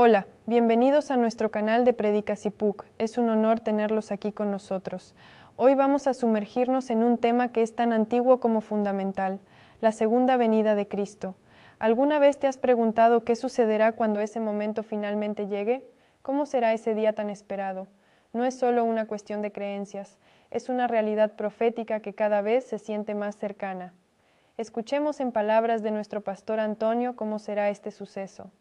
Hola, bienvenidos a nuestro canal de Predicas y Puc. Es un honor tenerlos aquí con nosotros. Hoy vamos a sumergirnos en un tema que es tan antiguo como fundamental, la segunda venida de Cristo. ¿Alguna vez te has preguntado qué sucederá cuando ese momento finalmente llegue? ¿Cómo será ese día tan esperado? No es solo una cuestión de creencias, es una realidad profética que cada vez se siente más cercana. Escuchemos en palabras de nuestro pastor Antonio cómo será este suceso.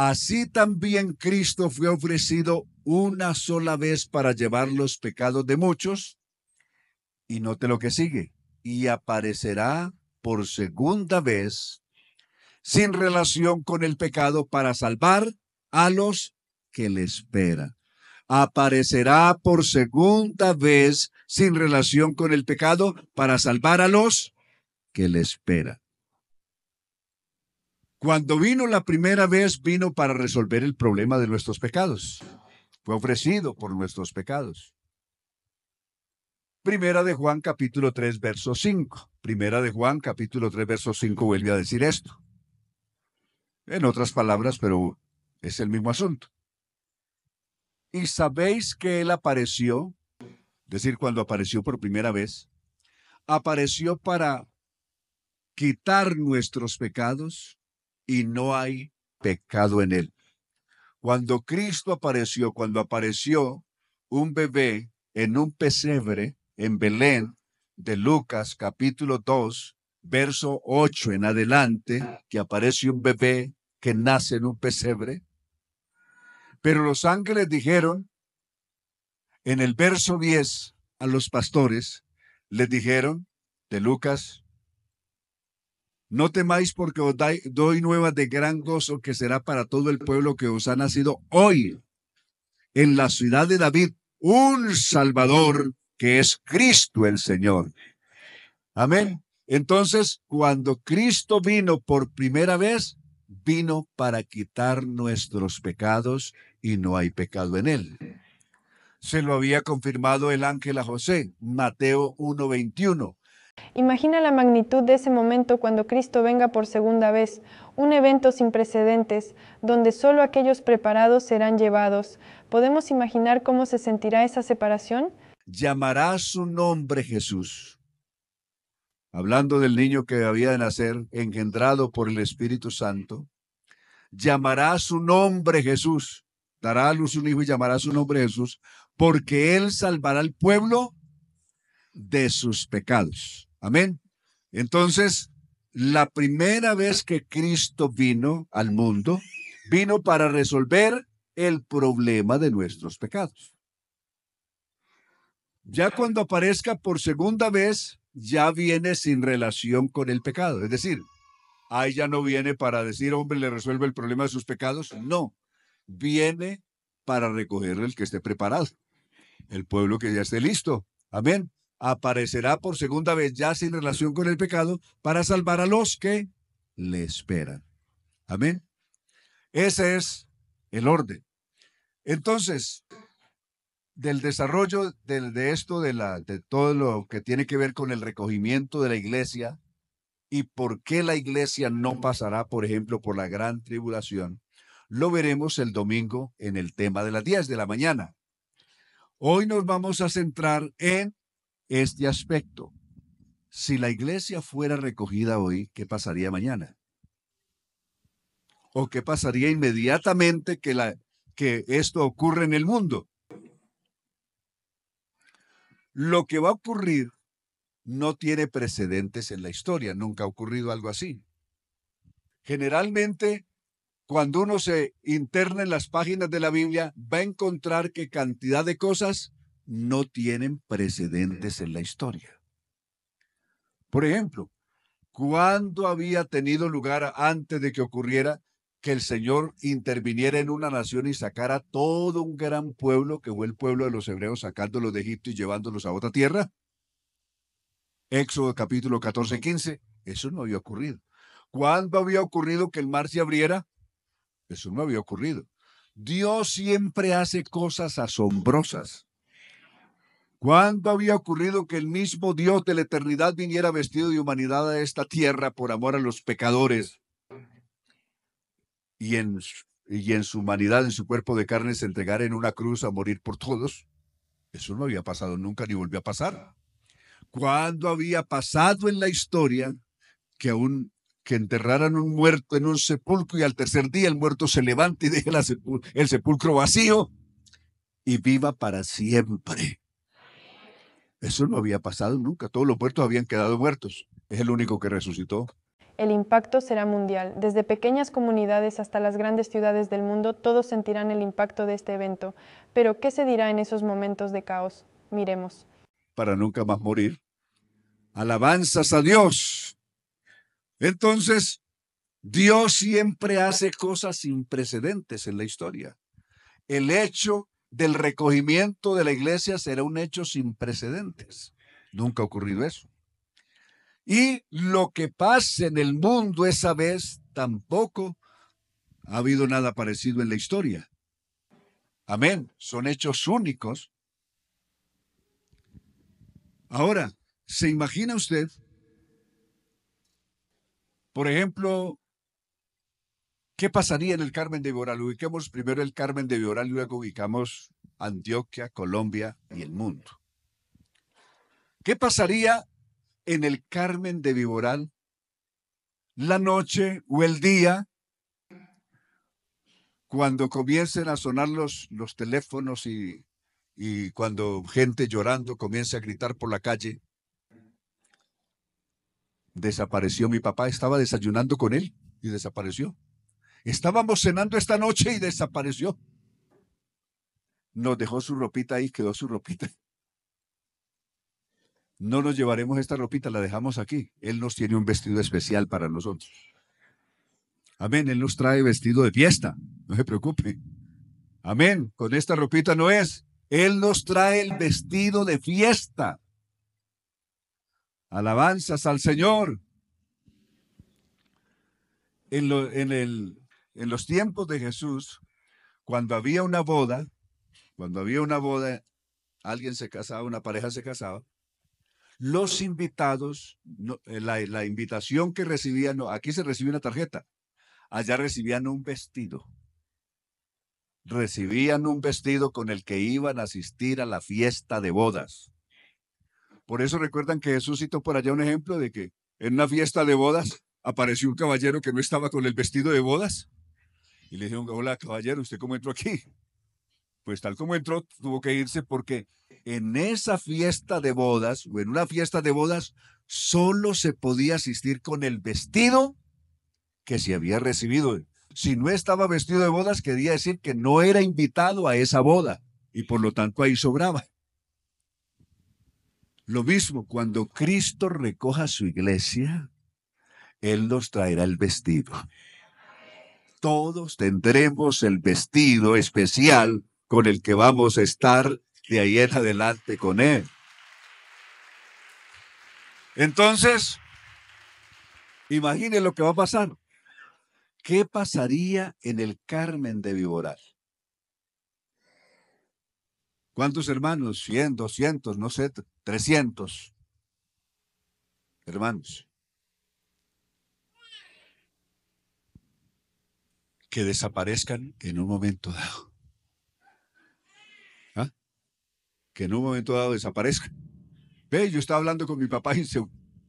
Así también Cristo fue ofrecido una sola vez para llevar los pecados de muchos. Y note lo que sigue. Y aparecerá por segunda vez sin relación con el pecado para salvar a los que le esperan. Aparecerá por segunda vez sin relación con el pecado para salvar a los que le esperan. Cuando vino la primera vez, vino para resolver el problema de nuestros pecados. Fue ofrecido por nuestros pecados. Primera de Juan capítulo 3, verso 5. Primera de Juan capítulo 3, verso 5 vuelve a decir esto. En otras palabras, pero es el mismo asunto. Y sabéis que Él apareció, es decir, cuando apareció por primera vez, apareció para quitar nuestros pecados y no hay pecado en él. Cuando Cristo apareció, cuando apareció un bebé en un pesebre en Belén de Lucas capítulo 2, verso 8 en adelante, que aparece un bebé que nace en un pesebre. Pero los ángeles dijeron en el verso 10 a los pastores, les dijeron de Lucas no temáis porque os doy nuevas de gran gozo que será para todo el pueblo que os ha nacido hoy en la ciudad de David un Salvador que es Cristo el Señor. Amén. Entonces, cuando Cristo vino por primera vez, vino para quitar nuestros pecados y no hay pecado en él. Se lo había confirmado el ángel a José, Mateo 1:21. Imagina la magnitud de ese momento cuando Cristo venga por segunda vez, un evento sin precedentes, donde solo aquellos preparados serán llevados. ¿Podemos imaginar cómo se sentirá esa separación? Llamará su nombre Jesús. Hablando del niño que había de nacer, engendrado por el Espíritu Santo, llamará su nombre Jesús. Dará a luz un hijo y llamará su nombre Jesús, porque él salvará al pueblo de sus pecados. Amén. Entonces, la primera vez que Cristo vino al mundo, vino para resolver el problema de nuestros pecados. Ya cuando aparezca por segunda vez, ya viene sin relación con el pecado. Es decir, ahí ya no viene para decir, hombre, le resuelve el problema de sus pecados. No, viene para recoger el que esté preparado, el pueblo que ya esté listo. Amén aparecerá por segunda vez ya sin relación con el pecado para salvar a los que le esperan. Amén. Ese es el orden. Entonces, del desarrollo de, esto, de, la, de todo lo que tiene que ver con el recogimiento de la iglesia y por qué la iglesia no pasará, por ejemplo, por la gran tribulación, lo veremos el domingo en el tema de las 10 de la mañana. Hoy nos vamos a centrar en este aspecto. Si la iglesia fuera recogida hoy, ¿qué pasaría mañana? ¿O qué pasaría inmediatamente que, esto ocurre en el mundo? Lo que va a ocurrir no tiene precedentes en la historia, nunca ha ocurrido algo así. Generalmente, cuando uno se interna en las páginas de la Biblia, va a encontrar que cantidad de cosas no tienen precedentes en la historia. Por ejemplo, ¿cuándo había tenido lugar antes de que ocurriera que el Señor interviniera en una nación y sacara todo un gran pueblo, que fue el pueblo de los hebreos, sacándolos de Egipto y llevándolos a otra tierra? Éxodo capítulo 14, 15. Eso no había ocurrido. ¿Cuándo había ocurrido que el mar se abriera? Eso no había ocurrido. Dios siempre hace cosas asombrosas. ¿Cuándo había ocurrido que el mismo Dios de la eternidad viniera vestido de humanidad a esta tierra por amor a los pecadores? Y en, y en su humanidad, en su cuerpo de carne, se entregara en una cruz a morir por todos. Eso no había pasado nunca ni volvió a pasar. ¿Cuándo había pasado en la historia que aún que enterraran un muerto en un sepulcro y al tercer día el muerto se levanta y deja el sepulcro vacío y viva para siempre. Eso no había pasado nunca. Todos los muertos habían quedado muertos. Es el único que resucitó. El impacto será mundial. Desde pequeñas comunidades hasta las grandes ciudades del mundo, todos sentirán el impacto de este evento. Pero, ¿qué se dirá en esos momentos de caos? Miremos. Para nunca más morir. Alabanzas a Dios. Entonces, Dios siempre hace cosas sin precedentes en la historia. El hecho del recogimiento de la iglesia será un hecho sin precedentes. Nunca ha ocurrido eso. Y lo que pasa en el mundo esa vez tampoco ha habido nada parecido en la historia. Amén. Son hechos únicos. Ahora, ¿se imagina usted, por ejemplo, ¿Qué pasaría en el Carmen de Viboral? Ubiquemos primero el Carmen de Viboral y luego ubicamos Antioquia, Colombia y el mundo. ¿Qué pasaría en el Carmen de Viboral la noche o el día cuando comiencen a sonar los, los teléfonos y, y cuando gente llorando comience a gritar por la calle? Desapareció mi papá, estaba desayunando con él y desapareció. Estábamos cenando esta noche y desapareció. Nos dejó su ropita ahí, quedó su ropita. No nos llevaremos esta ropita, la dejamos aquí. Él nos tiene un vestido especial para nosotros. Amén, Él nos trae vestido de fiesta, no se preocupe. Amén, con esta ropita no es. Él nos trae el vestido de fiesta. Alabanzas al Señor. En, en, el en los tiempos de Jesús, cuando había una boda, cuando había una boda, alguien se casaba, una pareja se casaba, los invitados, eh, la, invitación que recibían, aquí se recibía una tarjeta, allá recibían un vestido. Recibían un vestido con el que iban a asistir a la fiesta de bodas. Por eso recuerdan que Jesús citó por allá un ejemplo de que en una fiesta de bodas apareció un caballero que no estaba con el vestido de bodas y le dijeron, hola caballero, ¿usted cómo entró aquí? Pues tal como entró, tuvo que irse porque en esa fiesta de bodas o en una fiesta de bodas solo se podía asistir con el vestido que se había recibido. Si no estaba vestido de bodas, quería decir que no era invitado a esa boda y por lo tanto ahí sobraba. Lo mismo, cuando Cristo recoja su iglesia, Él nos traerá el vestido todos tendremos el vestido especial con el que vamos a estar de ahí en adelante con Él. Entonces, imaginen lo que va a pasar. ¿Qué pasaría en el Carmen de Viboral? ¿Cuántos hermanos? 100, 200, no sé, 300 hermanos. que desaparezcan en un momento dado. ¿Ah? Que en un momento dado desaparezcan. Ve, yo estaba hablando con mi papá y se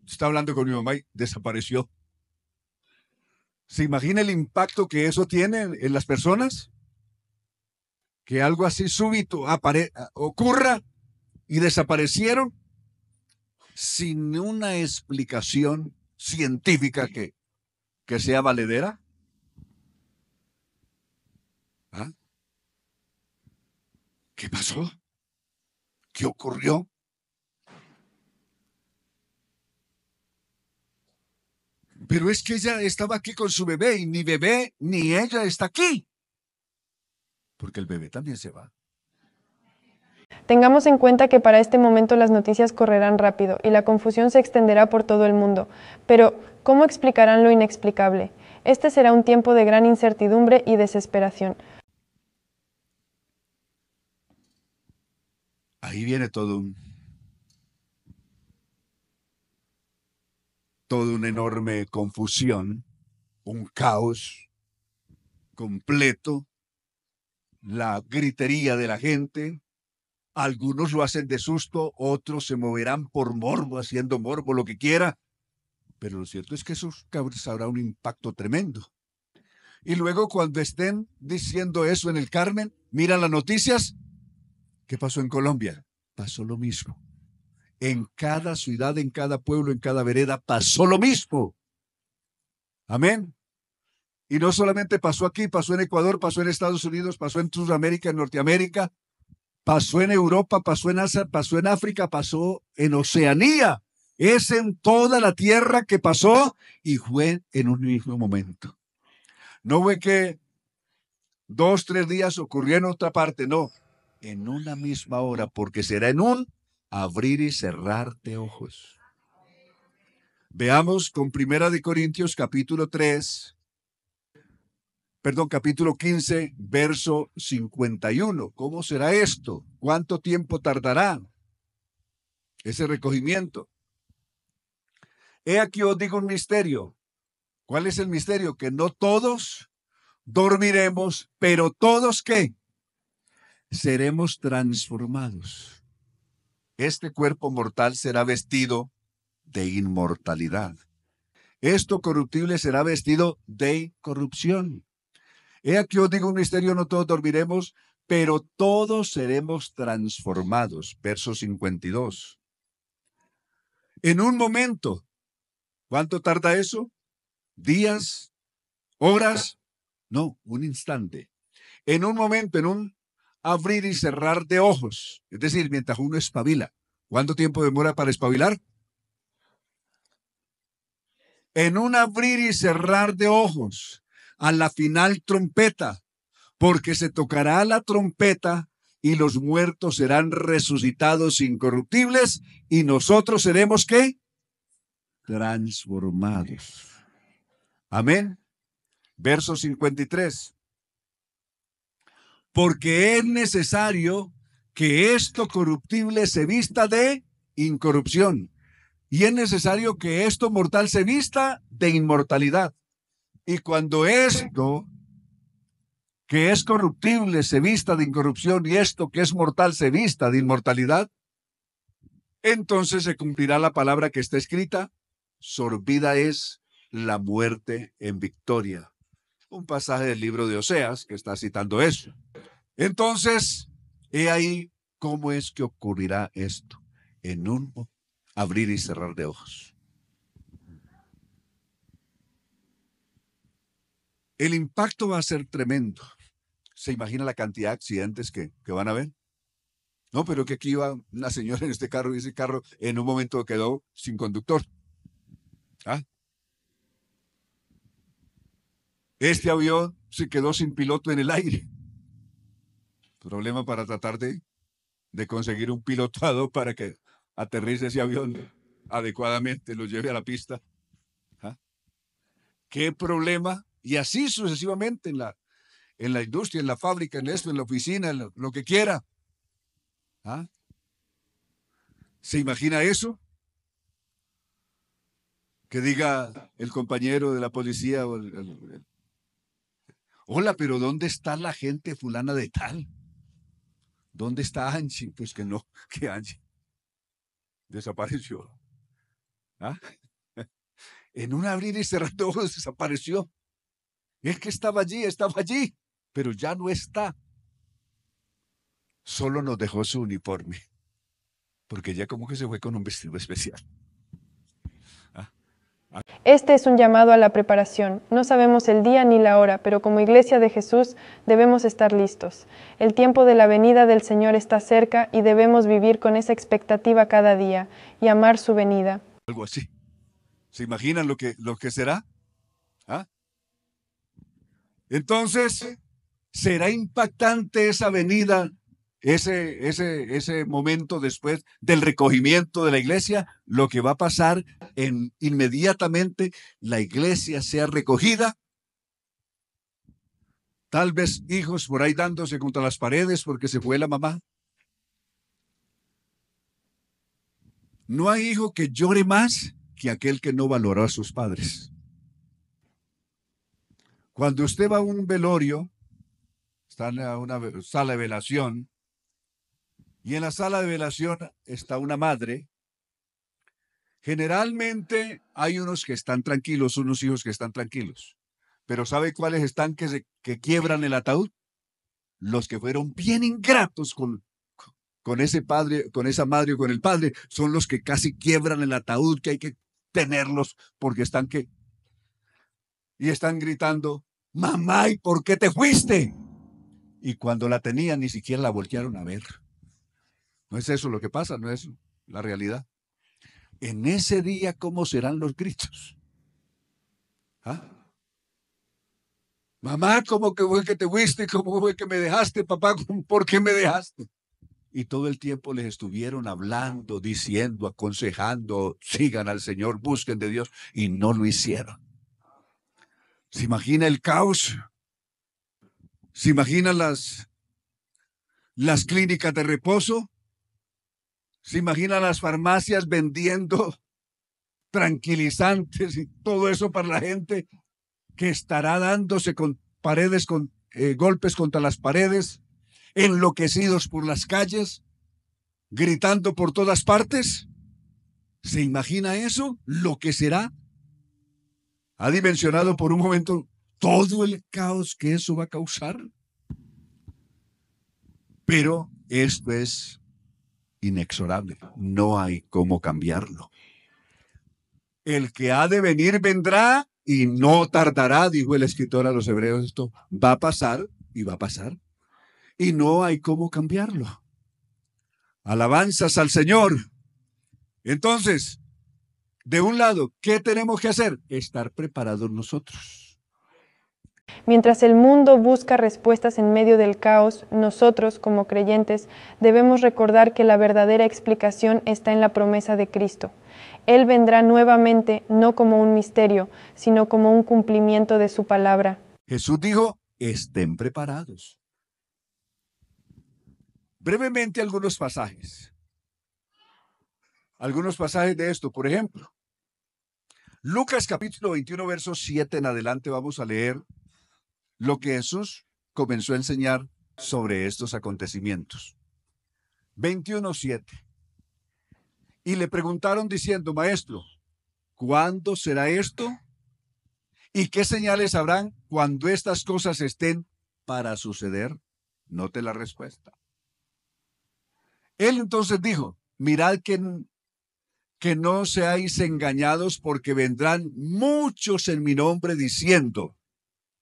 está hablando con mi mamá y desapareció. ¿Se imagina el impacto que eso tiene en, las personas? Que algo así súbito ocurra y desaparecieron sin una explicación científica que, que sea valedera. ¿Qué pasó? ¿Qué ocurrió? Pero es que ella estaba aquí con su bebé y ni bebé ni ella está aquí. Porque el bebé también se va. Tengamos en cuenta que para este momento las noticias correrán rápido y la confusión se extenderá por todo el mundo. Pero, ¿cómo explicarán lo inexplicable? Este será un tiempo de gran incertidumbre y desesperación. ahí viene todo un, una enorme confusión, un caos completo, la gritería de la gente. Algunos lo hacen de susto, otros se moverán por morbo, haciendo morbo, lo que quiera. Pero lo cierto es que eso habrá un impacto tremendo. Y luego cuando estén diciendo eso en el Carmen, miran las noticias ¿Qué pasó en Colombia? Pasó lo mismo. En cada ciudad, en cada pueblo, en cada vereda, pasó lo mismo. Amén. Y no solamente pasó aquí, pasó en Ecuador, pasó en Estados Unidos, pasó en Sudamérica, en Norteamérica, pasó en Europa, pasó en Asia, pasó en África, pasó en Oceanía. Es en toda la tierra que pasó y fue en un mismo momento. No fue que dos, tres días ocurrió en otra parte, no en una misma hora, porque será en un abrir y cerrar de ojos. Veamos con Primera de Corintios capítulo 3, perdón, capítulo 15, verso 51. ¿Cómo será esto? ¿Cuánto tiempo tardará ese recogimiento? He aquí os digo un misterio. ¿Cuál es el misterio? Que no todos dormiremos, pero todos qué? seremos transformados. Este cuerpo mortal será vestido de inmortalidad. Esto corruptible será vestido de corrupción. He aquí os digo un misterio, no todos dormiremos, pero todos seremos transformados. Verso 52. En un momento. ¿Cuánto tarda eso? ¿Días? ¿Horas? No, un instante. En un momento, en un abrir y cerrar de ojos, es decir, mientras uno espabila. ¿Cuánto tiempo demora para espabilar? En un abrir y cerrar de ojos, a la final trompeta, porque se tocará la trompeta y los muertos serán resucitados incorruptibles y nosotros seremos qué? Transformados. Amén. Verso 53 porque es necesario que esto corruptible se vista de incorrupción y es necesario que esto mortal se vista de inmortalidad. Y cuando esto que es corruptible se vista de incorrupción y esto que es mortal se vista de inmortalidad, entonces se cumplirá la palabra que está escrita, sorbida es la muerte en victoria. Un pasaje del libro de Oseas que está citando eso. Entonces, he ahí cómo es que ocurrirá esto en un abrir y cerrar de ojos. El impacto va a ser tremendo. ¿Se imagina la cantidad de accidentes que, van a haber? No, pero que aquí iba una señora en este carro y ese carro en un momento quedó sin conductor. ¿Ah? Este avión se quedó sin piloto en el aire problema para tratar de, de conseguir un pilotado para que aterrice ese avión adecuadamente, lo lleve a la pista. ¿Ah? ¿Qué problema? Y así sucesivamente en la, en la industria, en la fábrica, en esto, en la oficina, en lo, que quiera. ¿Ah? ¿Se imagina eso? Que diga el compañero de la policía o el, Hola, pero ¿dónde está la gente fulana de tal? ¿Dónde está Angie? Pues que no, que Angie desapareció. ¿Ah? En un abrir y cerrar de ojos desapareció. Es que estaba allí, estaba allí, pero ya no está. Solo nos dejó su uniforme, porque ya como que se fue con un vestido especial. Este es un llamado a la preparación. No sabemos el día ni la hora, pero como Iglesia de Jesús debemos estar listos. El tiempo de la venida del Señor está cerca y debemos vivir con esa expectativa cada día y amar su venida. Algo así. ¿Se imaginan lo que, lo que será? ¿Ah? Entonces, será impactante esa venida ese, ese, momento después del recogimiento de la iglesia, lo que va a pasar en, inmediatamente la iglesia sea recogida. Tal vez hijos por ahí dándose contra las paredes porque se fue la mamá. No hay hijo que llore más que aquel que no valoró a sus padres. Cuando usted va a un velorio, está en una sala de velación, y en la sala de velación está una madre. Generalmente hay unos que están tranquilos, unos hijos que están tranquilos. Pero ¿sabe cuáles están que, que quiebran el ataúd? Los que fueron bien ingratos con, con ese padre, con esa madre o con el padre, son los que casi quiebran el ataúd, que hay que tenerlos porque están que... Y están gritando, mamá, ¿y por qué te fuiste? Y cuando la tenían ni siquiera la voltearon a ver. No es eso lo que pasa, no es la realidad. En ese día, ¿cómo serán los gritos? ¿Ah? Mamá, ¿cómo que fue que te fuiste? ¿Cómo fue que me dejaste? Papá, ¿por qué me dejaste? Y todo el tiempo les estuvieron hablando, diciendo, aconsejando, sigan al Señor, busquen de Dios, y no lo hicieron. ¿Se imagina el caos? ¿Se imagina las, las clínicas de reposo? ¿Se imagina las farmacias vendiendo tranquilizantes y todo eso para la gente que estará dándose con paredes, con eh, golpes contra las paredes, enloquecidos por las calles, gritando por todas partes? ¿Se imagina eso? ¿Lo que será? ¿Ha dimensionado por un momento todo el caos que eso va a causar? Pero esto es inexorable. No hay cómo cambiarlo. El que ha de venir vendrá y no tardará, dijo el escritor a los hebreos, esto va a pasar y va a pasar. Y no hay cómo cambiarlo. Alabanzas al Señor. Entonces, de un lado, ¿qué tenemos que hacer? Estar preparados nosotros Mientras el mundo busca respuestas en medio del caos, nosotros, como creyentes, debemos recordar que la verdadera explicación está en la promesa de Cristo. Él vendrá nuevamente no como un misterio, sino como un cumplimiento de su palabra. Jesús dijo, estén preparados. Brevemente algunos pasajes. Algunos pasajes de esto, por ejemplo. Lucas capítulo 21, verso 7 en adelante vamos a leer lo que Jesús comenzó a enseñar sobre estos acontecimientos. 21.7. Y le preguntaron diciendo, maestro, ¿cuándo será esto? ¿Y qué señales habrán cuando estas cosas estén para suceder? Note la respuesta. Él entonces dijo, mirad que, que no seáis engañados porque vendrán muchos en mi nombre diciendo,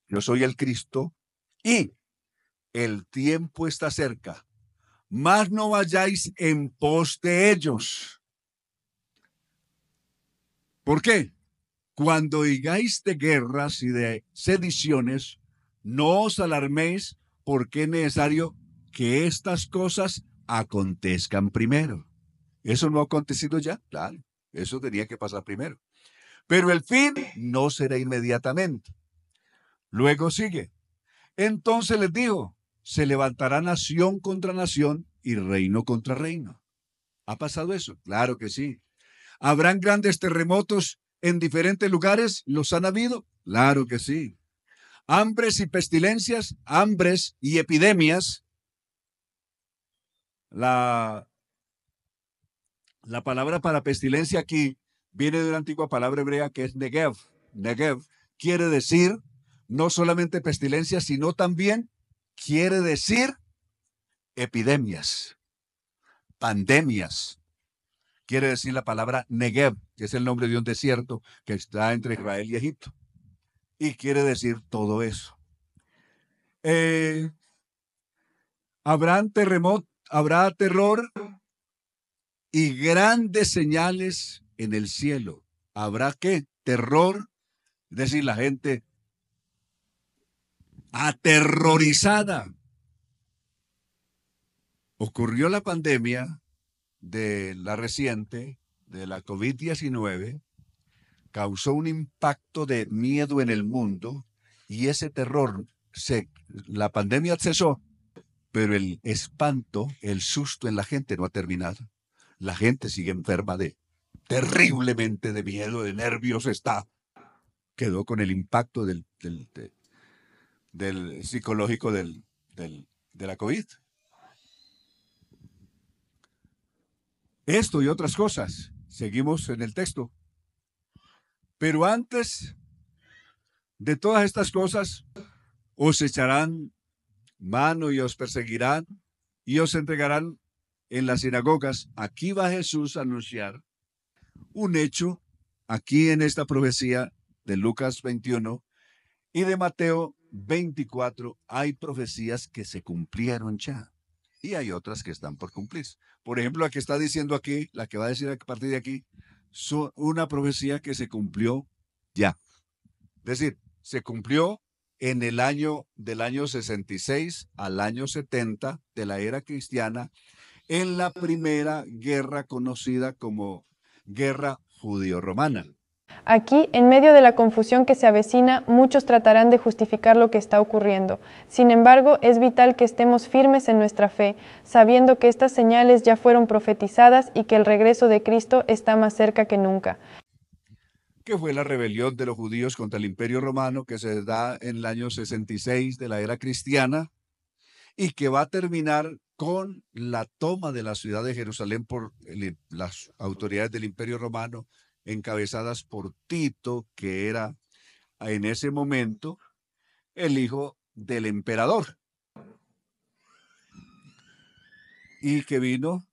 yo soy el Cristo, y el tiempo está cerca. Más no vayáis en pos de ellos. ¿Por qué? Cuando digáis de guerras y de sediciones, no os alarméis porque es necesario que estas cosas acontezcan primero. Eso no ha acontecido ya, claro. Eso tenía que pasar primero. Pero el fin no será inmediatamente. Luego sigue. Entonces les digo, se levantará nación contra nación y reino contra reino. ¿Ha pasado eso? Claro que sí. ¿Habrán grandes terremotos en diferentes lugares? ¿Los han habido? Claro que sí. Hambres y pestilencias, hambres y epidemias. La, la palabra para pestilencia aquí viene de una antigua palabra hebrea que es Negev. Negev quiere decir no solamente pestilencia, sino también quiere decir epidemias, pandemias. Quiere decir la palabra Negev, que es el nombre de un desierto que está entre Israel y Egipto. Y quiere decir todo eso. Habrá eh, habrá terremoto, habrá terror y grandes señales en el cielo. ¿Habrá qué? Terror. Es decir, la gente aterrorizada. Ocurrió la pandemia de la reciente, de la COVID-19, causó un impacto de miedo en el mundo y ese terror, se, la pandemia cesó, pero el espanto, el susto en la gente no ha terminado. La gente sigue enferma de terriblemente de miedo, de nervios, está, quedó con el impacto del, del psicológico del, de la COVID. Esto y otras cosas. Seguimos en el texto. Pero antes de todas estas cosas, os echarán mano y os perseguirán y os entregarán en las sinagogas. Aquí va Jesús a anunciar un hecho, aquí en esta profecía de Lucas 21 y de Mateo 24 hay profecías que se cumplieron ya y hay otras que están por cumplirse. Por ejemplo, la que está diciendo aquí, la que va a decir a partir de aquí, son una profecía que se cumplió ya. Es decir, se cumplió en el año del año 66 al año 70 de la era cristiana en la primera guerra conocida como Guerra Judío-Romana. Aquí, en medio de la confusión que se avecina, muchos tratarán de justificar lo que está ocurriendo. Sin embargo, es vital que estemos firmes en nuestra fe, sabiendo que estas señales ya fueron profetizadas y que el regreso de Cristo está más cerca que nunca. ¿Qué fue la rebelión de los judíos contra el imperio romano que se da en el año 66 de la era cristiana y que va a terminar con la toma de la ciudad de Jerusalén por las autoridades del imperio romano encabezadas por Tito, que era en ese momento el hijo del emperador. Y que vino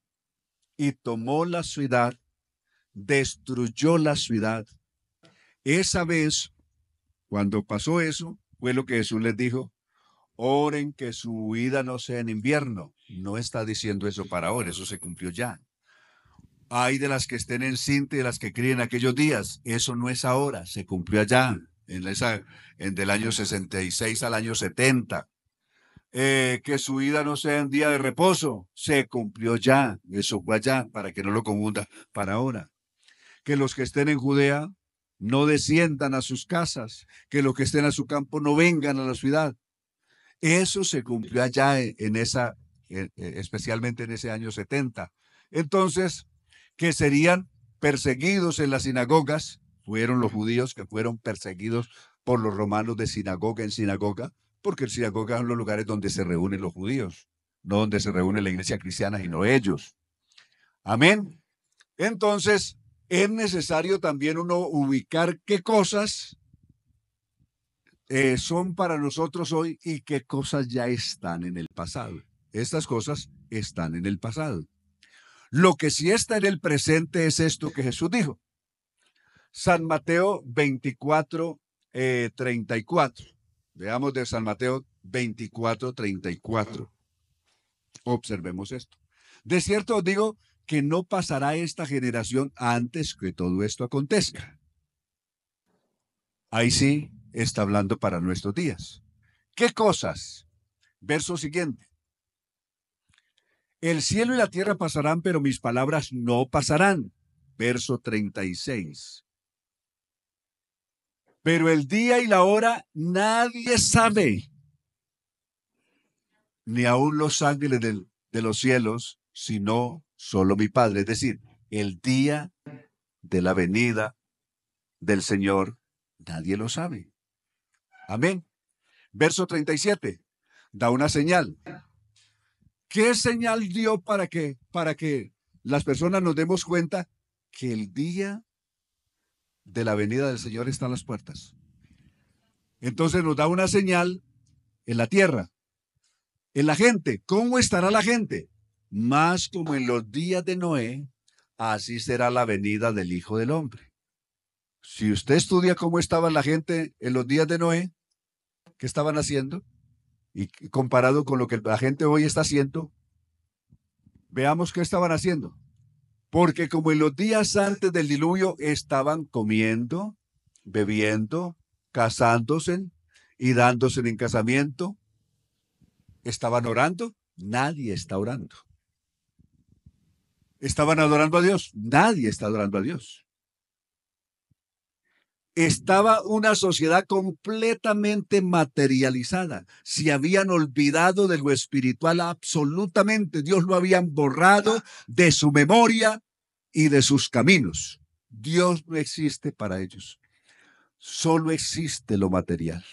y tomó la ciudad, destruyó la ciudad. Esa vez, cuando pasó eso, fue lo que Jesús les dijo, oren que su huida no sea en invierno. No está diciendo eso para ahora, eso se cumplió ya. Hay de las que estén en cinta y de las que críen aquellos días. Eso no es ahora, se cumplió allá, en esa, en del año 66 al año 70. Eh, que su vida no sea en día de reposo, se cumplió ya, eso fue allá, para que no lo confunda para ahora. Que los que estén en Judea no desciendan a sus casas, que los que estén a su campo no vengan a la ciudad. Eso se cumplió allá en, esa, eh, especialmente en ese año 70. Entonces, que serían perseguidos en las sinagogas, fueron los judíos que fueron perseguidos por los romanos de sinagoga en sinagoga, porque el sinagoga son los lugares donde se reúnen los judíos, no donde se reúne la iglesia cristiana, sino ellos. Amén. Entonces, es necesario también uno ubicar qué cosas eh, son para nosotros hoy y qué cosas ya están en el pasado. Estas cosas están en el pasado. Lo que sí está en el presente es esto que Jesús dijo. San Mateo 24, 34. Eh, Veamos de San Mateo 24, 34. Observemos esto. De cierto os digo que no pasará esta generación antes que todo esto acontezca. Ahí sí está hablando para nuestros días. ¿Qué cosas? Verso siguiente. El cielo y la tierra pasarán, pero mis palabras no pasarán. Verso 36. Pero el día y la hora nadie sabe, ni aun los ángeles de los cielos, sino solo mi Padre. Es decir, el día de la venida del Señor, nadie lo sabe. Amén. Verso 37. Da una señal. ¿Qué señal dio para que, para que las personas nos demos cuenta que el día de la venida del Señor está en las puertas? Entonces nos da una señal en la tierra, en la gente. ¿Cómo estará la gente? Más como en los días de Noé, así será la venida del Hijo del Hombre. Si usted estudia cómo estaba la gente en los días de Noé, ¿qué estaban haciendo? Y comparado con lo que la gente hoy está haciendo, veamos qué estaban haciendo. Porque como en los días antes del diluvio estaban comiendo, bebiendo, casándose y dándose en casamiento, estaban orando, nadie está orando. Estaban adorando a Dios, nadie está adorando a Dios estaba una sociedad completamente materializada. Se habían olvidado de lo espiritual absolutamente. Dios lo habían borrado de su memoria y de sus caminos. Dios no existe para ellos. Solo existe lo material.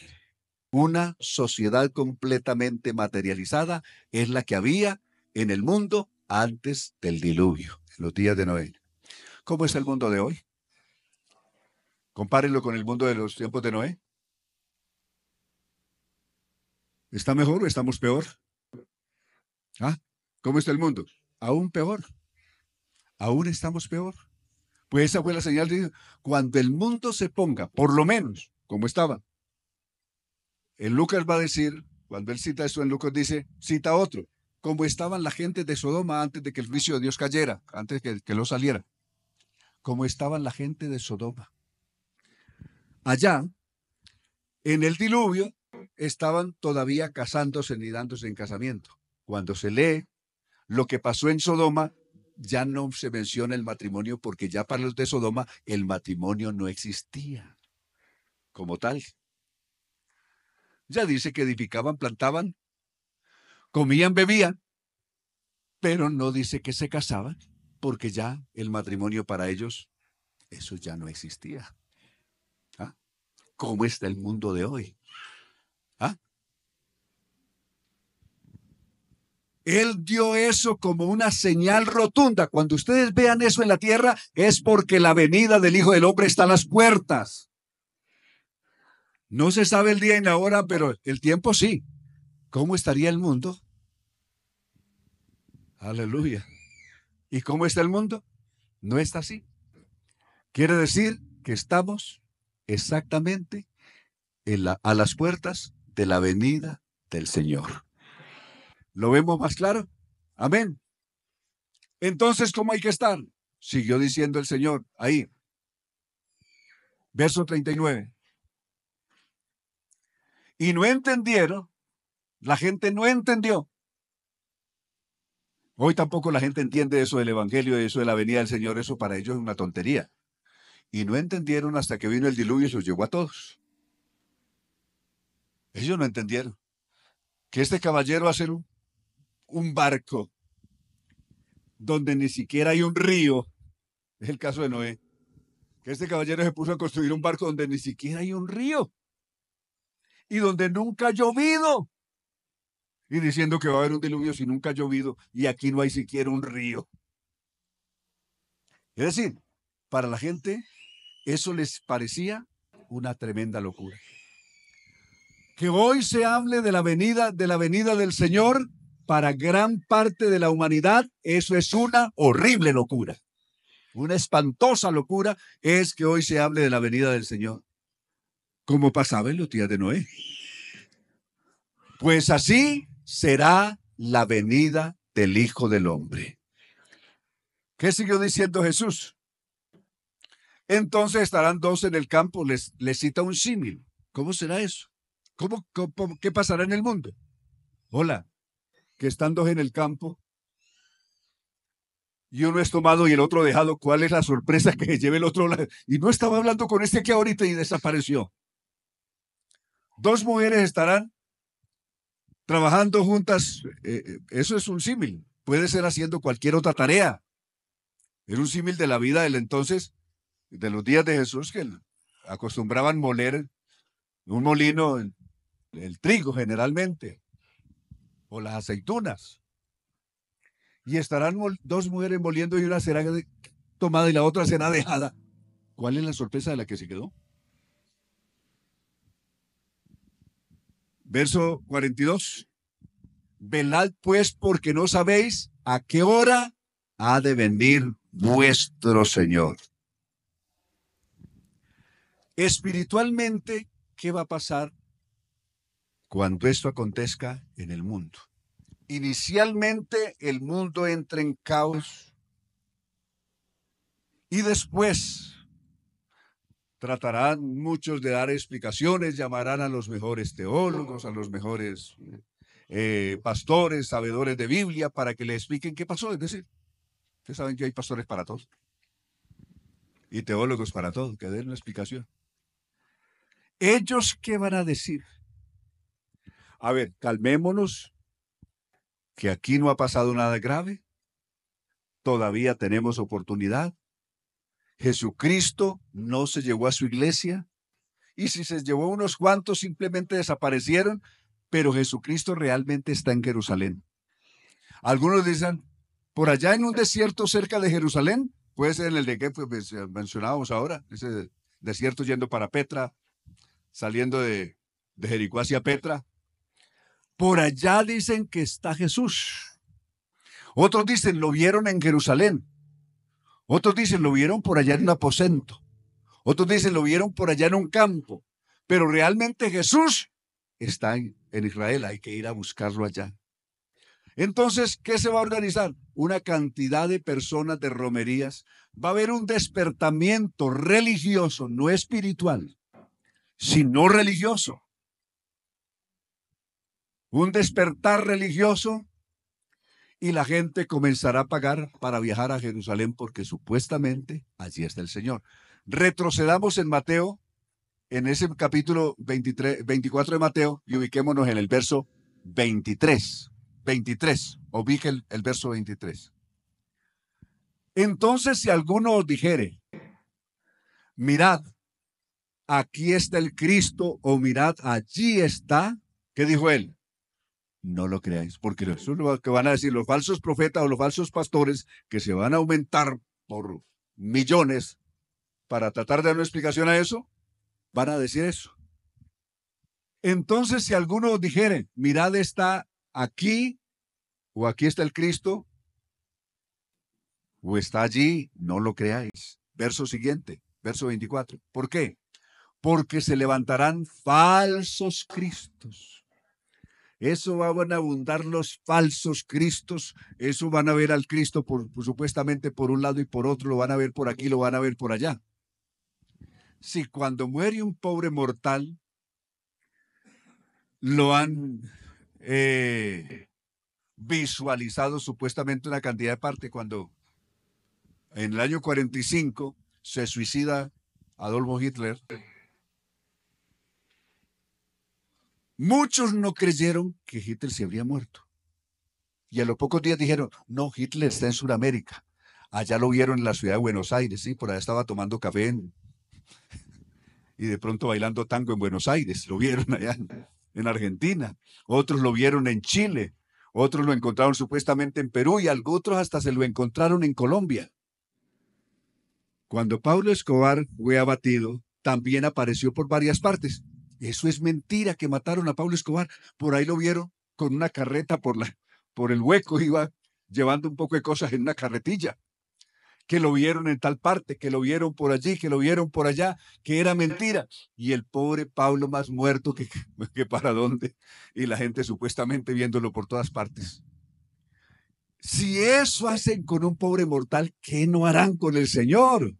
Una sociedad completamente materializada es la que había en el mundo antes del diluvio, en los días de Noé. ¿Cómo es el mundo de hoy? Compárenlo con el mundo de los tiempos de Noé. ¿Está mejor o estamos peor? ¿Ah? ¿Cómo está el mundo? Aún peor. Aún estamos peor. Pues esa fue la señal de Cuando el mundo se ponga, por lo menos, como estaba. En Lucas va a decir, cuando él cita esto en Lucas, dice, cita otro, como estaban la gente de Sodoma antes de que el juicio de Dios cayera, antes de que, que lo saliera. Como estaban la gente de Sodoma. Allá, en el diluvio, estaban todavía casándose ni dándose en casamiento. Cuando se lee lo que pasó en Sodoma, ya no se menciona el matrimonio porque ya para los de Sodoma el matrimonio no existía como tal. Ya dice que edificaban, plantaban, comían, bebían, pero no dice que se casaban porque ya el matrimonio para ellos, eso ya no existía cómo está el mundo de hoy. ¿Ah? Él dio eso como una señal rotunda. Cuando ustedes vean eso en la tierra, es porque la venida del Hijo del Hombre está a las puertas. No se sabe el día y la hora, pero el tiempo sí. ¿Cómo estaría el mundo? Aleluya. ¿Y cómo está el mundo? No está así. Quiere decir que estamos exactamente a las puertas de la venida del Señor. ¿Lo vemos más claro? Amén. Entonces, ¿cómo hay que estar? Siguió diciendo el Señor ahí. Verso 39. Y no entendieron, la gente no entendió. Hoy tampoco la gente entiende eso del Evangelio, eso de la venida del Señor, eso para ellos es una tontería y no entendieron hasta que vino el diluvio y los llevó a todos. Ellos no entendieron que este caballero va a ser un, un barco donde ni siquiera hay un río, es el caso de Noé, que este caballero se puso a construir un barco donde ni siquiera hay un río y donde nunca ha llovido. Y diciendo que va a haber un diluvio si nunca ha llovido y aquí no hay siquiera un río. Es decir, para la gente eso les parecía una tremenda locura. Que hoy se hable de la venida, de la venida del Señor para gran parte de la humanidad, eso es una horrible locura. Una espantosa locura es que hoy se hable de la venida del Señor, como pasaba en los días de Noé. Pues así será la venida del Hijo del Hombre. ¿Qué siguió diciendo Jesús? Entonces estarán dos en el campo, les, cita un símil. ¿Cómo será eso? ¿Cómo, qué pasará en el mundo? Hola, que están dos en el campo y uno es tomado y el otro dejado. ¿Cuál es la sorpresa que lleve el otro? Y no estaba hablando con este que ahorita y desapareció. Dos mujeres estarán trabajando juntas. Eh, eh, eso es un símil. Puede ser haciendo cualquier otra tarea. Era un símil de la vida del entonces de los días de Jesús que acostumbraban moler un molino el, trigo generalmente o las aceitunas. Y estarán dos mujeres moliendo y una será tomada y la otra será dejada. ¿Cuál es la sorpresa de la que se quedó? Verso 42. Velad pues porque no sabéis a qué hora ha de venir vuestro Señor espiritualmente, ¿qué va a pasar cuando esto acontezca en el mundo? Inicialmente el mundo entra en caos y después tratarán muchos de dar explicaciones, llamarán a los mejores teólogos, a los mejores eh, pastores, sabedores de Biblia, para que le expliquen qué pasó. Es decir, ustedes saben que hay pastores para todos y teólogos para todos, que den una explicación. ¿Ellos qué van a decir? A ver, calmémonos, que aquí no ha pasado nada grave. Todavía tenemos oportunidad. Jesucristo no se llevó a su iglesia. Y si se llevó unos cuantos, simplemente desaparecieron. Pero Jesucristo realmente está en Jerusalén. Algunos dicen, por allá en un desierto cerca de Jerusalén, puede ser en el de que pues, mencionábamos ahora, ese desierto yendo para Petra, saliendo de, Jericó hacia Petra. Por allá dicen que está Jesús. Otros dicen, lo vieron en Jerusalén. Otros dicen, lo vieron por allá en un aposento. Otros dicen, lo vieron por allá en un campo. Pero realmente Jesús está en Israel, hay que ir a buscarlo allá. Entonces, ¿qué se va a organizar? Una cantidad de personas de romerías. Va a haber un despertamiento religioso, no espiritual, sino religioso. Un despertar religioso y la gente comenzará a pagar para viajar a Jerusalén porque supuestamente allí está el Señor. Retrocedamos en Mateo, en ese capítulo 23, 24 de Mateo y ubiquémonos en el verso 23. 23, ubique el, el verso 23. Entonces si alguno os dijere, mirad, aquí está el Cristo, o mirad, allí está. ¿Qué dijo él? No lo creáis, porque eso es lo que van a decir los falsos profetas o los falsos pastores, que se van a aumentar por millones para tratar de dar una explicación a eso, van a decir eso. Entonces, si alguno dijere, mirad, está aquí, o aquí está el Cristo, o está allí, no lo creáis. Verso siguiente, verso 24. ¿Por qué? porque se levantarán falsos cristos. Eso van a abundar los falsos cristos, eso van a ver al Cristo por, supuestamente por un lado y por otro, lo van a ver por aquí, lo van a ver por allá. Si cuando muere un pobre mortal, lo han eh, visualizado supuestamente una cantidad de parte, cuando en el año 45 se suicida Adolfo Hitler, Muchos no creyeron que Hitler se habría muerto. Y a los pocos días dijeron, no, Hitler está en Sudamérica. Allá lo vieron en la ciudad de Buenos Aires, ¿sí? por allá estaba tomando café y de pronto bailando tango en Buenos Aires. Lo vieron allá en Argentina. Otros lo vieron en Chile. Otros lo encontraron supuestamente en Perú y otros hasta se lo encontraron en Colombia. Cuando Pablo Escobar fue abatido, también apareció por varias partes. Eso es mentira que mataron a Pablo Escobar. Por ahí lo vieron con una carreta por, la, por el hueco, iba llevando un poco de cosas en una carretilla. Que lo vieron en tal parte, que lo vieron por allí, que lo vieron por allá, que era mentira. Y el pobre Pablo más muerto que, que para dónde. Y la gente supuestamente viéndolo por todas partes. Si eso hacen con un pobre mortal, ¿qué no harán con el Señor?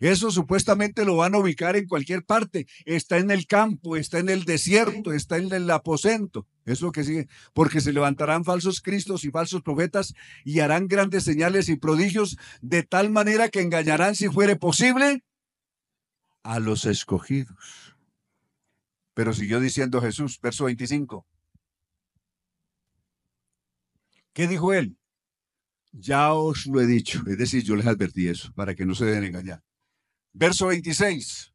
Eso supuestamente lo van a ubicar en cualquier parte. Está en el campo, está en el desierto, está en el aposento. Es lo que sigue. Porque se levantarán falsos cristos y falsos profetas y harán grandes señales y prodigios de tal manera que engañarán, si fuere posible, a los escogidos. Pero siguió diciendo Jesús, verso 25. ¿Qué dijo él? Ya os lo he dicho. Es decir, yo les advertí eso para que no se den engañar. Verso 26.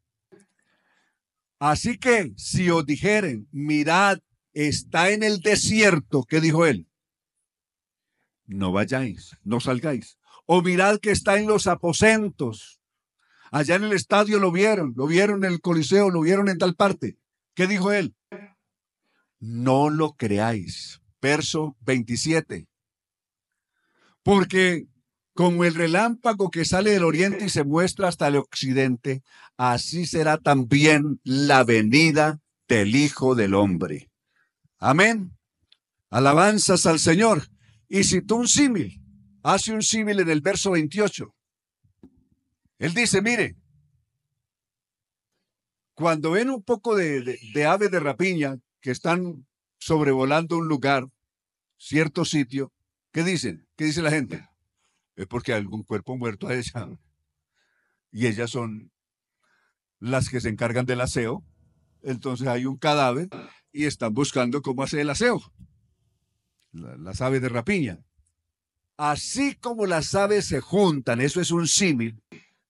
Así que si os dijeren, mirad, está en el desierto, ¿qué dijo él? No vayáis, no salgáis. O mirad que está en los aposentos. Allá en el estadio lo vieron, lo vieron en el Coliseo, lo vieron en tal parte. ¿Qué dijo él? No lo creáis. Verso 27. Porque como el relámpago que sale del oriente y se muestra hasta el occidente, así será también la venida del Hijo del Hombre. Amén. Alabanzas al Señor. Y citó un símil, hace un símil en el verso 28. Él dice, mire, cuando ven un poco de, de, aves de rapiña que están sobrevolando un lugar, cierto sitio, ¿qué dicen? ¿Qué dice la gente? es porque algún cuerpo muerto a ella. Y ellas son las que se encargan del aseo. Entonces hay un cadáver y están buscando cómo hacer el aseo. Las aves de rapiña. Así como las aves se juntan, eso es un símil,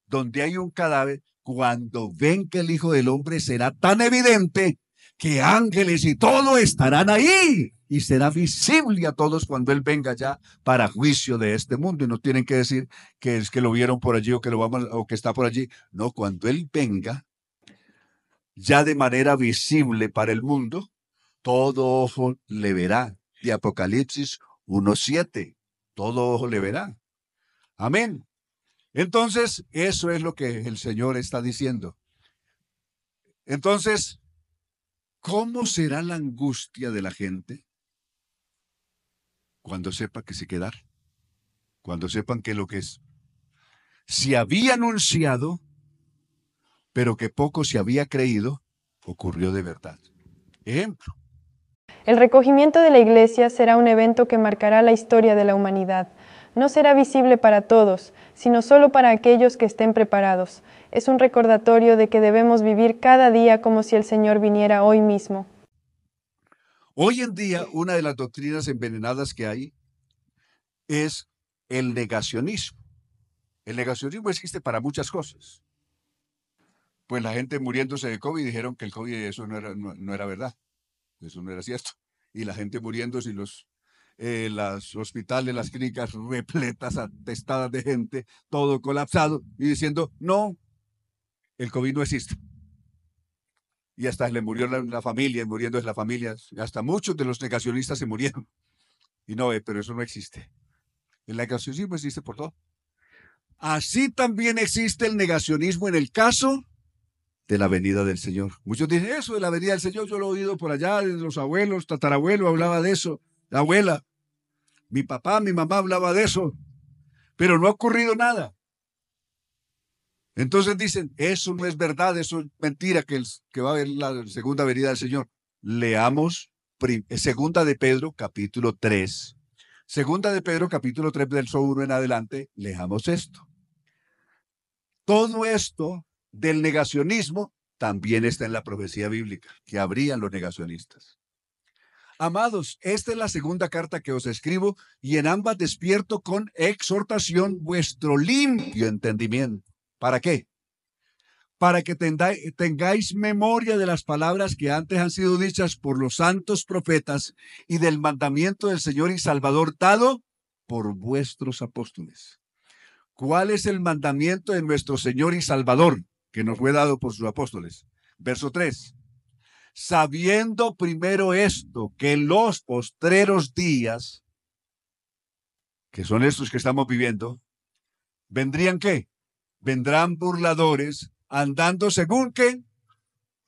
donde hay un cadáver, cuando ven que el Hijo del Hombre será tan evidente que ángeles y todo estarán ahí y será visible a todos cuando Él venga ya para juicio de este mundo. Y no tienen que decir que es que lo vieron por allí o que, lo o que está por allí. No, cuando Él venga, ya de manera visible para el mundo, todo ojo le verá. De Apocalipsis 1.7, todo ojo le verá. Amén. Entonces, eso es lo que el Señor está diciendo. Entonces, ¿cómo será la angustia de la gente cuando sepa que se quedar, cuando sepan que lo que es. Si había anunciado, pero que poco se había creído, ocurrió de verdad. Ejemplo. El recogimiento de la iglesia será un evento que marcará la historia de la humanidad. No será visible para todos, sino solo para aquellos que estén preparados. Es un recordatorio de que debemos vivir cada día como si el Señor viniera hoy mismo. Hoy en día, una de las doctrinas envenenadas que hay es el negacionismo. El negacionismo existe para muchas cosas. Pues la gente muriéndose de COVID dijeron que el COVID eso no era, no, era verdad, eso no era cierto. Y la gente muriéndose y los eh, los hospitales, las clínicas repletas, atestadas de gente, todo colapsado, y diciendo, no, el COVID no existe y hasta le murió la, la familia, muriendo es la familia, hasta muchos de los negacionistas se murieron. Y no, eh, pero eso no existe. El negacionismo existe por todo. Así también existe el negacionismo en el caso de la venida del Señor. Muchos dicen eso de la venida del Señor, yo lo he oído por allá, de los abuelos, tatarabuelo hablaba de eso, la abuela, mi papá, mi mamá hablaba de eso, pero no ha ocurrido nada. Entonces dicen, eso no es verdad, eso es mentira, que, que va a haber la segunda venida del Señor. Leamos eh, segunda de Pedro, capítulo 3. Segunda de Pedro, capítulo 3, del verso 1 en adelante, leamos esto. Todo esto del negacionismo también está en la profecía bíblica, que habrían los negacionistas. Amados, esta es la segunda carta que os escribo y en ambas despierto con exhortación vuestro limpio entendimiento ¿Para qué? Para que tengáis memoria de las palabras que antes han sido dichas por los santos profetas y del mandamiento del Señor y Salvador dado por vuestros apóstoles. ¿Cuál es el mandamiento de nuestro Señor y Salvador que nos fue dado por sus apóstoles? Verso 3 sabiendo primero esto, que en los postreros días, que son estos que estamos viviendo, vendrían qué? vendrán burladores andando según que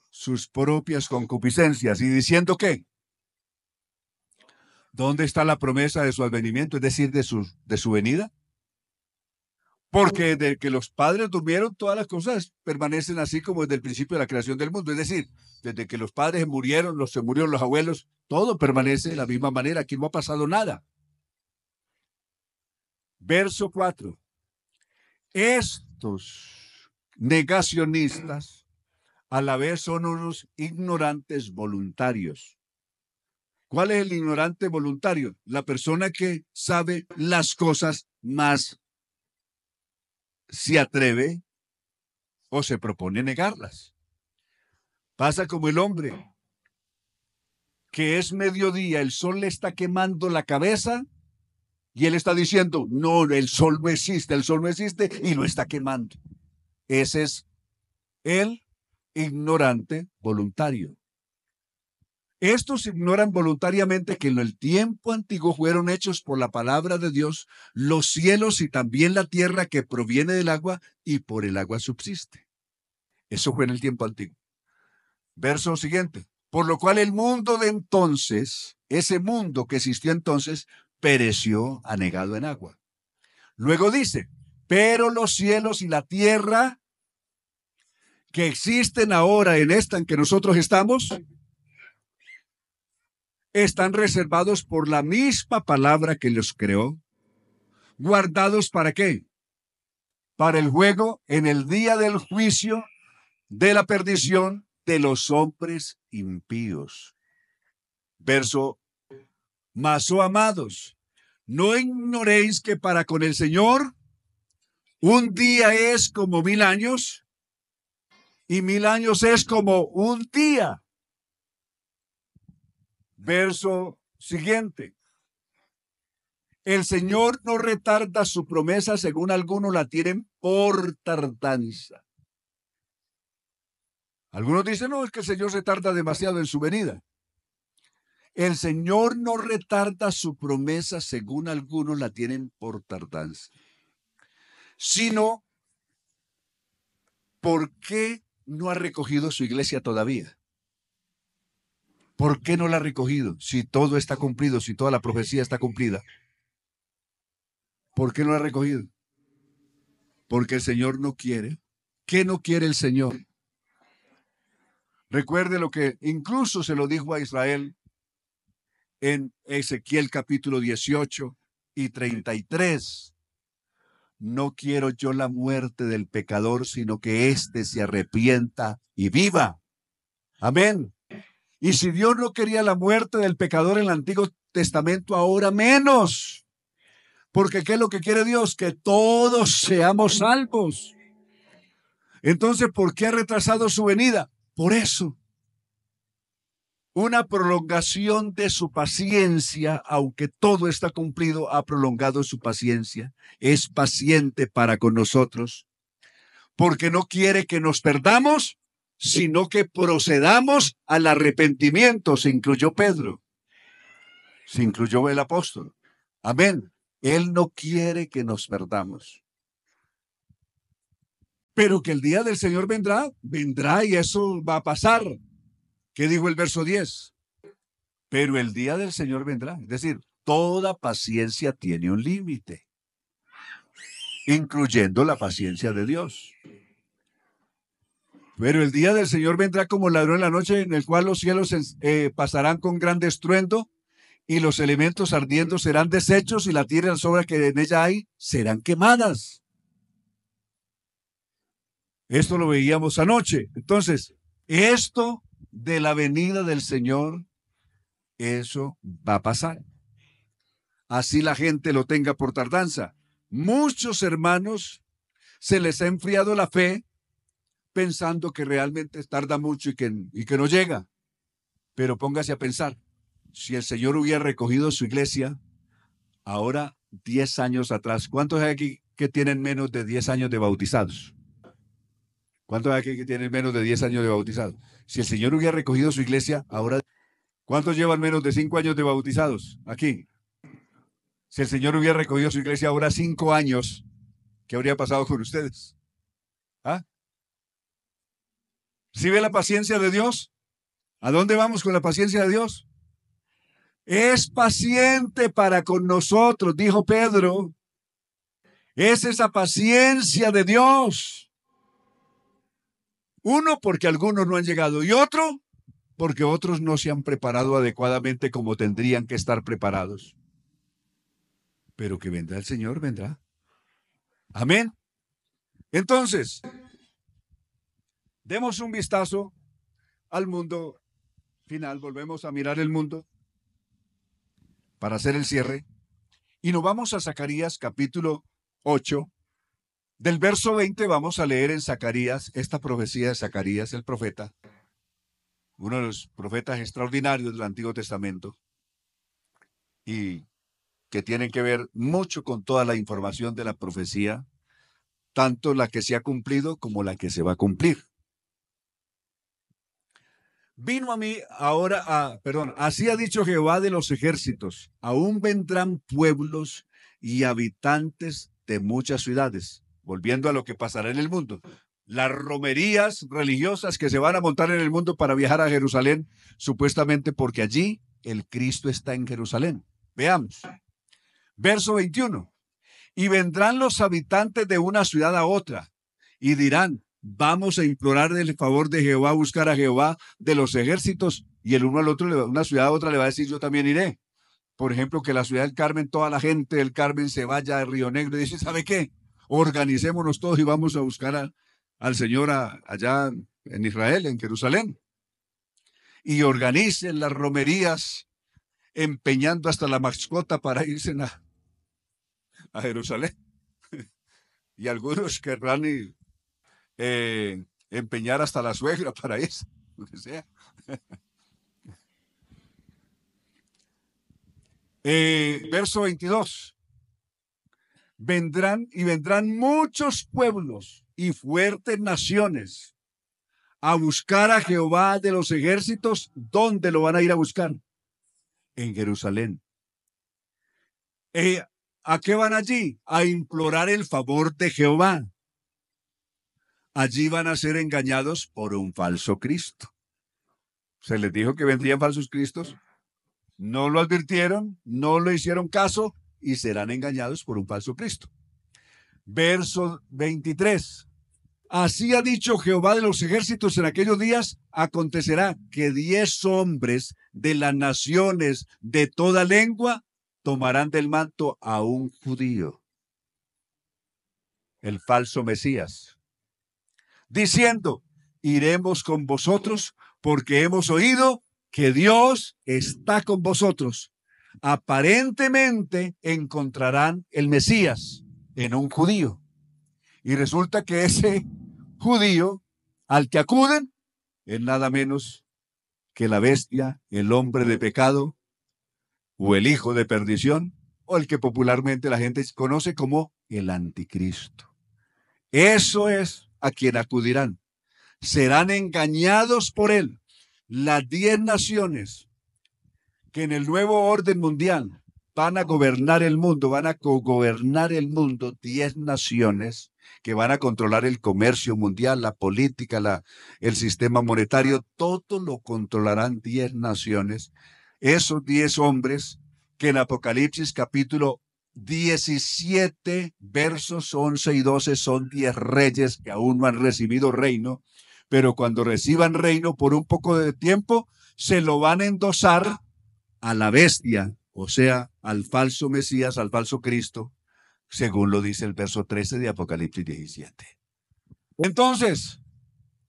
Sus propias concupiscencias y diciendo qué? ¿Dónde está la promesa de su advenimiento, es decir, de su, de su venida? Porque desde que los padres durmieron, todas las cosas permanecen así como desde el principio de la creación del mundo. Es decir, desde que los padres murieron, los se murieron los abuelos, todo permanece de la misma manera. Aquí no ha pasado nada. Verso 4. Estos negacionistas a la vez son unos ignorantes voluntarios. ¿Cuál es el ignorante voluntario? La persona que sabe las cosas más se atreve o se propone negarlas. Pasa como el hombre, que es mediodía, el sol le está quemando la cabeza y él está diciendo, no, el sol no existe, el sol no existe y lo está quemando. Ese es el ignorante voluntario. Estos ignoran voluntariamente que en el tiempo antiguo fueron hechos por la palabra de Dios los cielos y también la tierra que proviene del agua y por el agua subsiste. Eso fue en el tiempo antiguo. Verso siguiente. Por lo cual el mundo de entonces, ese mundo que existió entonces, pereció anegado en agua. Luego dice, pero los cielos y la tierra que existen ahora en esta en que nosotros estamos, están reservados por la misma palabra que los creó, guardados para qué? Para el juego en el día del juicio de la perdición de los hombres impíos. Verso mas, oh amados, no ignoréis que para con el Señor un día es como mil años y mil años es como un día. Verso siguiente. El Señor no retarda su promesa, según algunos la tienen por tardanza. Algunos dicen, no, es que el Señor se tarda demasiado en su venida. El Señor no retarda su promesa según algunos la tienen por tardanza, sino ¿por qué no ha recogido su iglesia todavía? ¿Por qué no la ha recogido si todo está cumplido, si toda la profecía está cumplida? ¿Por qué no la ha recogido? Porque el Señor no quiere. ¿Qué no quiere el Señor? Recuerde lo que incluso se lo dijo a Israel en Ezequiel capítulo 18 y 33. No quiero yo la muerte del pecador, sino que éste se arrepienta y viva. Amén. Y si Dios no quería la muerte del pecador en el Antiguo Testamento, ahora menos. Porque ¿qué es lo que quiere Dios? Que todos seamos salvos. Entonces, ¿por qué ha retrasado su venida? Por eso una prolongación de su paciencia, aunque todo está cumplido, ha prolongado su paciencia. Es paciente para con nosotros, porque no quiere que nos perdamos, sino que procedamos al arrepentimiento, se incluyó Pedro, se incluyó el apóstol. Amén. Él no quiere que nos perdamos. Pero que el día del Señor vendrá, vendrá y eso va a pasar. ¿Qué dijo el verso 10? Pero el día del Señor vendrá. Es decir, toda paciencia tiene un límite, incluyendo la paciencia de Dios. Pero el día del Señor vendrá como ladrón en la noche, en el cual los cielos eh, pasarán con gran estruendo y los elementos ardiendo serán deshechos y la tierra en que en ella hay serán quemadas. Esto lo veíamos anoche. Entonces, esto de la venida del Señor, eso va a pasar. Así la gente lo tenga por tardanza. Muchos hermanos se les ha enfriado la fe pensando que realmente tarda mucho y que, que no llega. Pero póngase a pensar, si el Señor hubiera recogido su iglesia, ahora 10 años atrás, ¿cuántos hay aquí que tienen menos de 10 años de bautizados? ¿Cuántos hay aquí que tienen menos de 10 años de bautizado? Si el Señor hubiera recogido su iglesia, ahora... ¿Cuántos llevan menos de 5 años de bautizados aquí? Si el Señor hubiera recogido su iglesia ahora 5 años, ¿qué habría pasado con ustedes? ¿Ah? ¿Sí ve la paciencia de Dios? ¿A dónde vamos con la paciencia de Dios? Es paciente para con nosotros, dijo Pedro. Es esa paciencia de Dios uno, porque algunos no han llegado y otro, porque otros no se han preparado adecuadamente como tendrían que estar preparados. Pero que vendrá el Señor, vendrá. Amén. Entonces, demos un vistazo al mundo final, volvemos a mirar el mundo para hacer el cierre y nos vamos a Zacarías capítulo 8, del verso 20 vamos a leer en Zacarías, esta profecía de Zacarías el profeta, uno de los profetas extraordinarios del Antiguo Testamento, y que tienen que ver mucho con toda la información de la profecía, tanto la que se ha cumplido como la que se va a cumplir. Vino a mí ahora, a, perdón, así ha dicho Jehová de los ejércitos, aún vendrán pueblos y habitantes de muchas ciudades volviendo a lo que pasará en el mundo, las romerías religiosas que se van a montar en el mundo para viajar a Jerusalén, supuestamente porque allí el Cristo está en Jerusalén. Veamos. Verso 21. Y vendrán los habitantes de una ciudad a otra y dirán, vamos a implorar del favor de Jehová, buscar a Jehová de los ejércitos. Y el uno al otro, una ciudad a otra le va a decir, yo también iré. Por ejemplo, que la ciudad del Carmen, toda la gente del Carmen se vaya a Río Negro y dice, ¿sabe qué? organicémonos todos y vamos a buscar al Señor allá en Israel, en Jerusalén. Y organicen las romerías, empeñando hasta la mascota para irse a, Jerusalén. Y algunos querrán y, eh, empeñar hasta la suegra para irse, eh, verso 22 vendrán y vendrán muchos pueblos y fuertes naciones a buscar a Jehová de los ejércitos. ¿Dónde lo van a ir a buscar? En Jerusalén. Eh, ¿A qué van allí? A implorar el favor de Jehová. Allí van a ser engañados por un falso Cristo. Se les dijo que vendrían falsos Cristos. No lo advirtieron, no le hicieron caso, y serán engañados por un falso Cristo. Verso 23. Así ha dicho Jehová de los ejércitos en aquellos días, acontecerá que diez hombres de las naciones de toda lengua tomarán del manto a un judío, el falso Mesías, diciendo, iremos con vosotros porque hemos oído que Dios está con vosotros aparentemente encontrarán el Mesías en un judío. Y resulta que ese judío al que acuden es nada menos que la bestia, el hombre de pecado o el hijo de perdición o el que popularmente la gente conoce como el anticristo. Eso es a quien acudirán. Serán engañados por él. Las diez naciones que en el nuevo orden mundial van a gobernar el mundo, van a gobernar el mundo diez naciones que van a controlar el comercio mundial, la política, la, el sistema monetario, todo lo controlarán diez naciones. Esos diez hombres que en Apocalipsis capítulo 17, versos 11 y 12 son diez reyes que aún no han recibido reino, pero cuando reciban reino por un poco de tiempo, se lo van a endosar a la bestia, o sea, al falso Mesías, al falso Cristo, según lo dice el verso 13 de Apocalipsis 17. Entonces,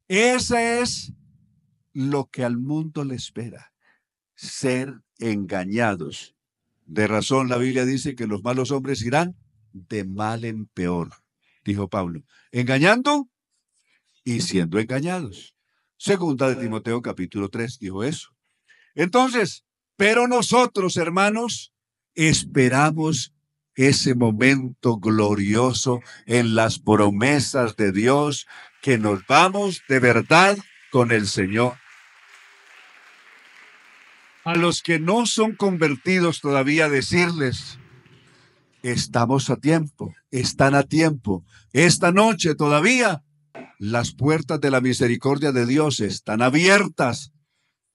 ese es lo que al mundo le espera, ser engañados. De razón la Biblia dice que los malos hombres irán de mal en peor, dijo Pablo, engañando y siendo engañados. Segunda de Timoteo capítulo 3 dijo eso. Entonces, pero nosotros, hermanos, esperamos ese momento glorioso en las promesas de Dios, que nos vamos de verdad con el Señor. A los que no son convertidos todavía, decirles, estamos a tiempo, están a tiempo. Esta noche todavía las puertas de la misericordia de Dios están abiertas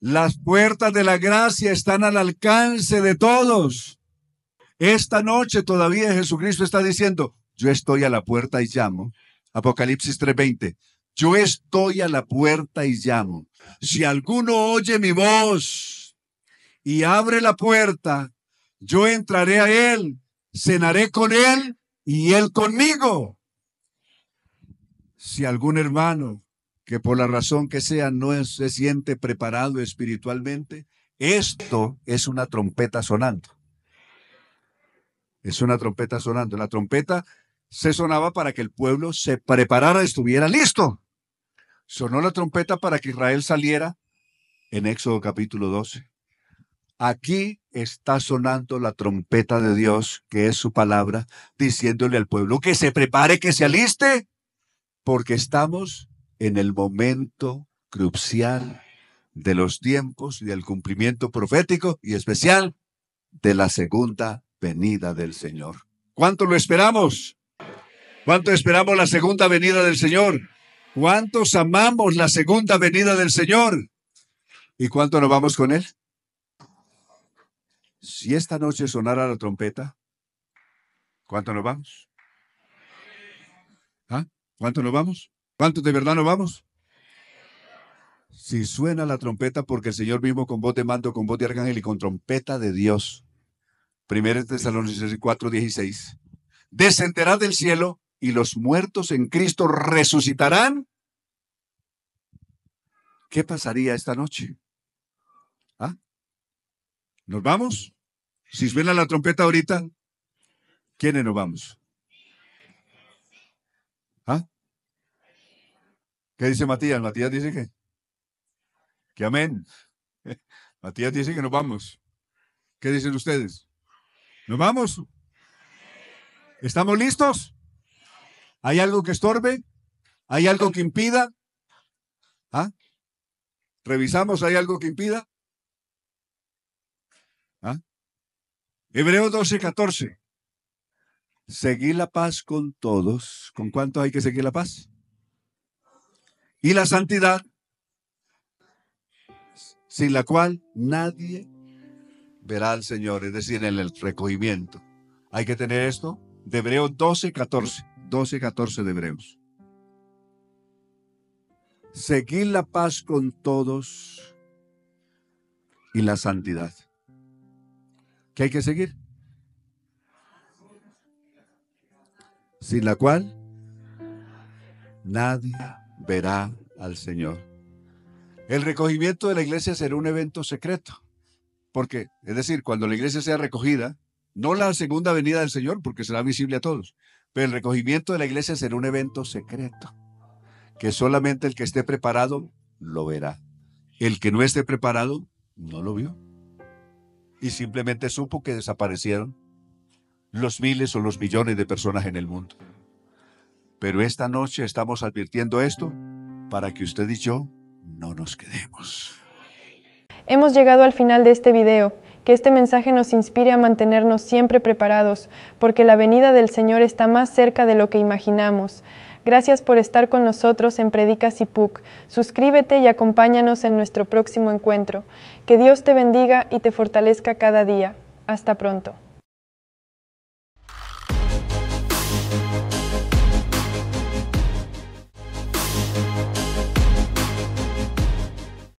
las puertas de la gracia están al alcance de todos. Esta noche todavía Jesucristo está diciendo, yo estoy a la puerta y llamo. Apocalipsis 3:20. Yo estoy a la puerta y llamo. Si alguno oye mi voz y abre la puerta, yo entraré a él, cenaré con él y él conmigo. Si algún hermano que por la razón que sea no se siente preparado espiritualmente, esto es una trompeta sonando. Es una trompeta sonando. La trompeta se sonaba para que el pueblo se preparara, estuviera listo. Sonó la trompeta para que Israel saliera en Éxodo capítulo 12. Aquí está sonando la trompeta de Dios, que es su palabra, diciéndole al pueblo que se prepare, que se aliste, porque estamos en el momento crucial de los tiempos y del cumplimiento profético y especial de la segunda venida del Señor. ¿Cuánto lo esperamos? ¿Cuánto esperamos la segunda venida del Señor? ¿Cuántos amamos la segunda venida del Señor? ¿Y cuánto nos vamos con Él? Si esta noche sonara la trompeta, ¿cuánto nos vamos? ¿Ah? ¿Cuánto nos vamos? ¿Cuántos de verdad nos vamos? Si suena la trompeta, porque el Señor mismo con voz de mando, con voz de arcángel y con trompeta de Dios. Primero Primera Tesalonicenses 4, 16. Descenderá del cielo y los muertos en Cristo resucitarán. ¿Qué pasaría esta noche? ¿Ah? ¿Nos vamos? Si suena la trompeta ahorita, ¿quiénes nos vamos? ¿Qué dice Matías? Matías dice que, que amén. Matías dice que nos vamos. ¿Qué dicen ustedes? ¿Nos vamos? ¿Estamos listos? ¿Hay algo que estorbe? ¿Hay algo que impida? ¿Ah? ¿Revisamos? ¿Hay algo que impida? ¿Ah? Hebreos 12, 14. Seguir la paz con todos. ¿Con cuánto hay que seguir la paz? y la santidad, sin la cual nadie verá al Señor, es decir, en el recogimiento. Hay que tener esto de Hebreos 12, 14, 12, 14 de Hebreos. Seguir la paz con todos y la santidad. ¿Qué hay que seguir? Sin la cual nadie verá al Señor. El recogimiento de la iglesia será un evento secreto, porque, es decir, cuando la iglesia sea recogida, no la segunda venida del Señor, porque será visible a todos, pero el recogimiento de la iglesia será un evento secreto, que solamente el que esté preparado lo verá. El que no esté preparado no lo vio. Y simplemente supo que desaparecieron los miles o los millones de personas en el mundo. Pero esta noche estamos advirtiendo esto para que usted y yo no nos quedemos. Hemos llegado al final de este video. Que este mensaje nos inspire a mantenernos siempre preparados, porque la venida del Señor está más cerca de lo que imaginamos. Gracias por estar con nosotros en Predicas y Suscríbete y acompáñanos en nuestro próximo encuentro. Que Dios te bendiga y te fortalezca cada día. Hasta pronto.